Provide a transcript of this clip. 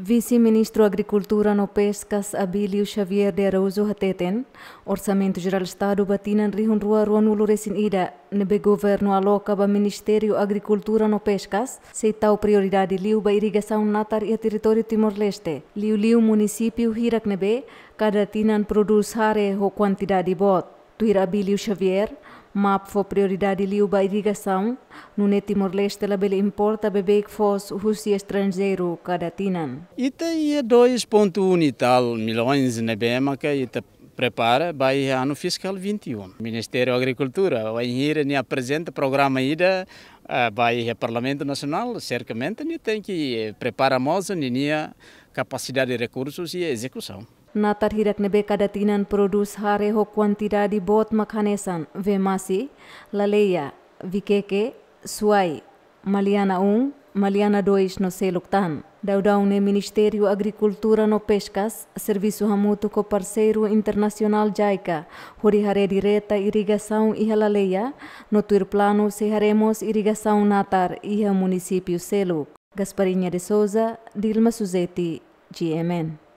Vice-ministro Agricultura no Pescas Abílio Xavier de Araújo Hateten, Orçamento Geral Estado Batinan Rihun Rua Ruanuloresin Ida, nebe governo aloca ba Ministério Agricultura no Pescas, seitau prioridade liu ba irrigação natar e território Timor-Leste. Liu liu município Hirak nebe, cada tinan produz hare ho quantidade bot. do Xavier, MAP foi prioridade liuba irrigação, no Timor-Leste ela bela importa bebê que fosse Rússia estrangeiro cada tinan. E tem 2.1 tal milhões na né, BEMACA, ita prepara para ano fiscal 21. Ministério da Agricultura, o Enhira, ne apresenta programa ida para ah, o Parlamento Nacional, certamente ne tem que eh, preparar a moça, ne capacidade de recursos e execução. Natar ನಾತರ್ಹಿರಕ್ನೆಬೇಕಾದ ತೀನನ್ produce ಹಾರೆ ಹೊಕ್ವಂತಿರಾಡಿ ಬೋತ್ ಮಖಾನೇಸನ್ ವೆಮಾಸಿ ಲಲೇಯ ವಿಕೆಕೆ Laleya, Vikeke, Suai, Maliana Ung, Maliana Dois no seluk Seluktan. Daudau ne ministerio Agricultura no Pescas, hamutu ko co Parceiro Internacional JICA, Horihare Direta Irrigação iha Laleya no Tuir Plano se haremos irrigação natar iha município Seluk. Gasparinha de Souza, Dilma Suzeti, GMN.